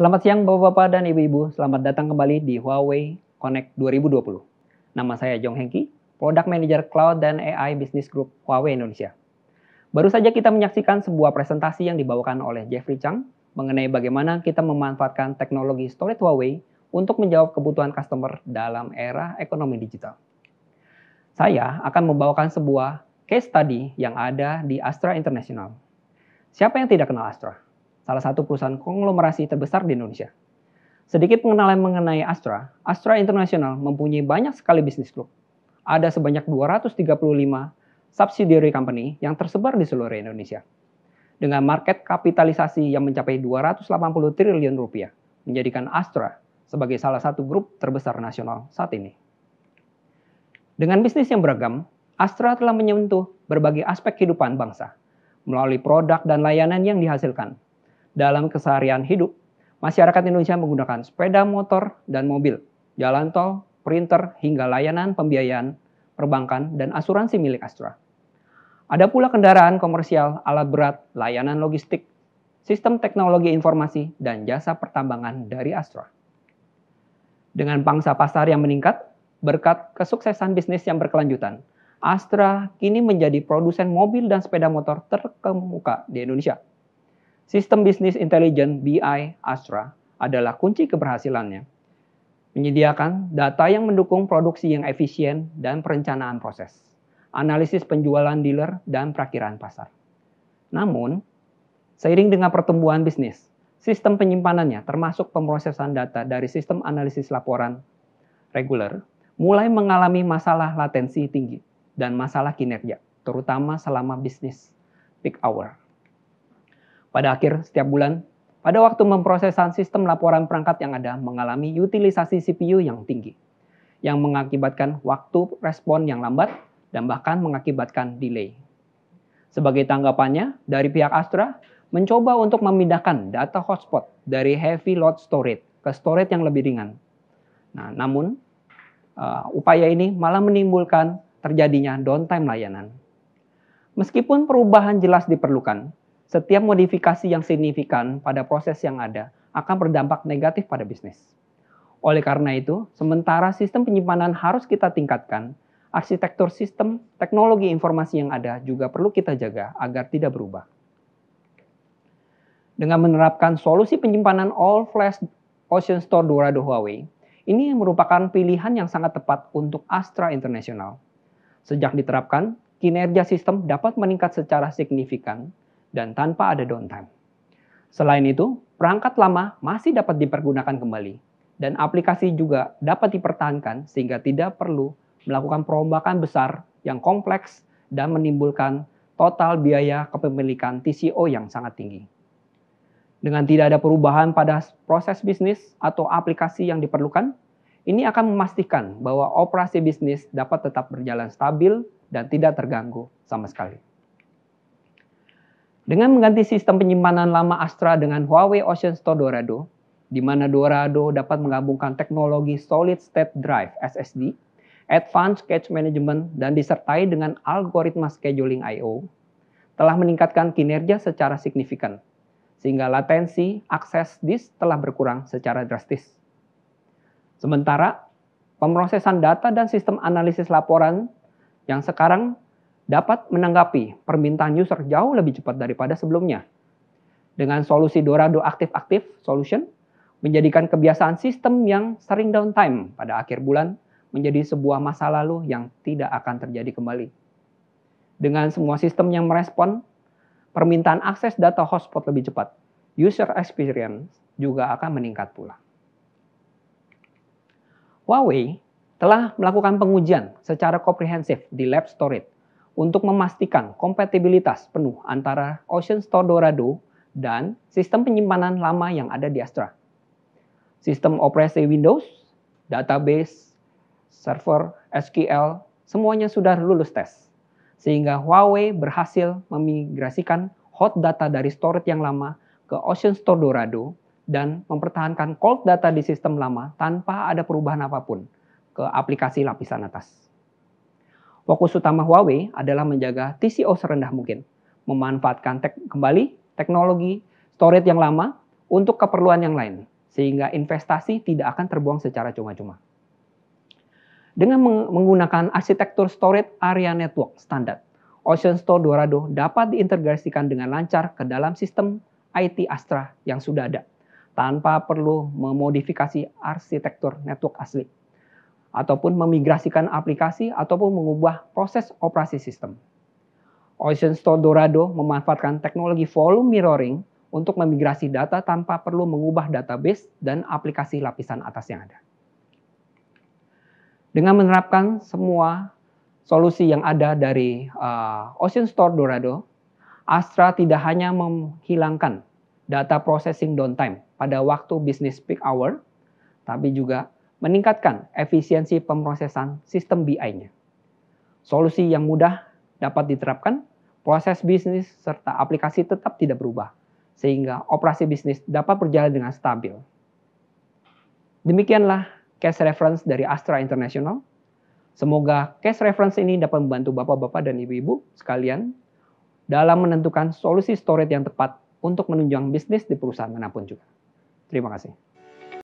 Selamat siang Bapak-Bapak dan Ibu-Ibu, selamat datang kembali di Huawei Connect 2020. Nama saya Jong Hengki, Product Manager Cloud dan AI Business Group Huawei Indonesia. Baru saja kita menyaksikan sebuah presentasi yang dibawakan oleh Jeffrey Chang mengenai bagaimana kita memanfaatkan teknologi storage Huawei untuk menjawab kebutuhan customer dalam era ekonomi digital. Saya akan membawakan sebuah case study yang ada di Astra International. Siapa yang tidak kenal Astra? salah satu perusahaan konglomerasi terbesar di Indonesia. Sedikit pengenalan mengenai Astra, Astra International mempunyai banyak sekali bisnis grup. Ada sebanyak 235 subsidiary company yang tersebar di seluruh Indonesia. Dengan market kapitalisasi yang mencapai 280 triliun rupiah, menjadikan Astra sebagai salah satu grup terbesar nasional saat ini. Dengan bisnis yang beragam, Astra telah menyentuh berbagai aspek kehidupan bangsa melalui produk dan layanan yang dihasilkan, dalam keseharian hidup, masyarakat Indonesia menggunakan sepeda motor dan mobil, jalan tol, printer, hingga layanan pembiayaan, perbankan, dan asuransi milik Astra. Ada pula kendaraan komersial, alat berat, layanan logistik, sistem teknologi informasi, dan jasa pertambangan dari Astra. Dengan pangsa pasar yang meningkat, berkat kesuksesan bisnis yang berkelanjutan, Astra kini menjadi produsen mobil dan sepeda motor terkemuka di Indonesia. Sistem bisnis intelijen BI Astra adalah kunci keberhasilannya. Menyediakan data yang mendukung produksi yang efisien dan perencanaan proses, analisis penjualan dealer dan perakiran pasar. Namun, seiring dengan pertumbuhan bisnis, sistem penyimpanannya termasuk pemrosesan data dari sistem analisis laporan reguler mulai mengalami masalah latensi tinggi dan masalah kinerja, terutama selama bisnis peak hour. Pada akhir setiap bulan, pada waktu memprosesan sistem laporan perangkat yang ada mengalami utilisasi CPU yang tinggi, yang mengakibatkan waktu respon yang lambat dan bahkan mengakibatkan delay. Sebagai tanggapannya, dari pihak Astra mencoba untuk memindahkan data hotspot dari heavy load storage ke storage yang lebih ringan. Nah, namun uh, upaya ini malah menimbulkan terjadinya downtime layanan. Meskipun perubahan jelas diperlukan, setiap modifikasi yang signifikan pada proses yang ada akan berdampak negatif pada bisnis. Oleh karena itu, sementara sistem penyimpanan harus kita tingkatkan, arsitektur sistem teknologi informasi yang ada juga perlu kita jaga agar tidak berubah. Dengan menerapkan solusi penyimpanan all flash Ocean Store Dorado Huawei, ini merupakan pilihan yang sangat tepat untuk Astra International. Sejak diterapkan, kinerja sistem dapat meningkat secara signifikan dan tanpa ada downtime. Selain itu, perangkat lama masih dapat dipergunakan kembali dan aplikasi juga dapat dipertahankan sehingga tidak perlu melakukan perombakan besar yang kompleks dan menimbulkan total biaya kepemilikan TCO yang sangat tinggi. Dengan tidak ada perubahan pada proses bisnis atau aplikasi yang diperlukan, ini akan memastikan bahwa operasi bisnis dapat tetap berjalan stabil dan tidak terganggu sama sekali. Dengan mengganti sistem penyimpanan lama Astra dengan Huawei Ocean Store Dorado, di mana Dorado dapat menggabungkan teknologi Solid State Drive SSD, Advanced Cache Management, dan disertai dengan algoritma scheduling I.O., telah meningkatkan kinerja secara signifikan, sehingga latensi akses disk telah berkurang secara drastis. Sementara, pemrosesan data dan sistem analisis laporan yang sekarang dapat menanggapi permintaan user jauh lebih cepat daripada sebelumnya. Dengan solusi Dorado Active Active Solution, menjadikan kebiasaan sistem yang sering downtime pada akhir bulan menjadi sebuah masa lalu yang tidak akan terjadi kembali. Dengan semua sistem yang merespon, permintaan akses data hotspot lebih cepat, user experience juga akan meningkat pula. Huawei telah melakukan pengujian secara komprehensif di lab storage untuk memastikan kompatibilitas penuh antara Ocean Store Dorado dan sistem penyimpanan lama yang ada di Astra. Sistem operasi Windows, database, server, SQL, semuanya sudah lulus tes. Sehingga Huawei berhasil memigrasikan hot data dari storage yang lama ke Ocean Store Dorado dan mempertahankan cold data di sistem lama tanpa ada perubahan apapun ke aplikasi lapisan atas. Fokus utama Huawei adalah menjaga TCO serendah mungkin, memanfaatkan tek kembali teknologi storage yang lama untuk keperluan yang lain, sehingga investasi tidak akan terbuang secara cuma-cuma. Dengan menggunakan arsitektur storage area network standar, Store Dorado dapat diintegrasikan dengan lancar ke dalam sistem IT Astra yang sudah ada, tanpa perlu memodifikasi arsitektur network asli ataupun memigrasikan aplikasi ataupun mengubah proses operasi sistem. Ocean Store Dorado memanfaatkan teknologi volume mirroring untuk memigrasi data tanpa perlu mengubah database dan aplikasi lapisan atas yang ada. Dengan menerapkan semua solusi yang ada dari uh, Ocean Store Dorado, Astra tidak hanya menghilangkan data processing downtime pada waktu business peak hour, tapi juga meningkatkan efisiensi pemrosesan sistem BI-nya. Solusi yang mudah dapat diterapkan, proses bisnis serta aplikasi tetap tidak berubah, sehingga operasi bisnis dapat berjalan dengan stabil. Demikianlah case reference dari Astra International. Semoga case reference ini dapat membantu Bapak-bapak dan Ibu-ibu sekalian dalam menentukan solusi storage yang tepat untuk menunjang bisnis di perusahaan manapun juga. Terima kasih.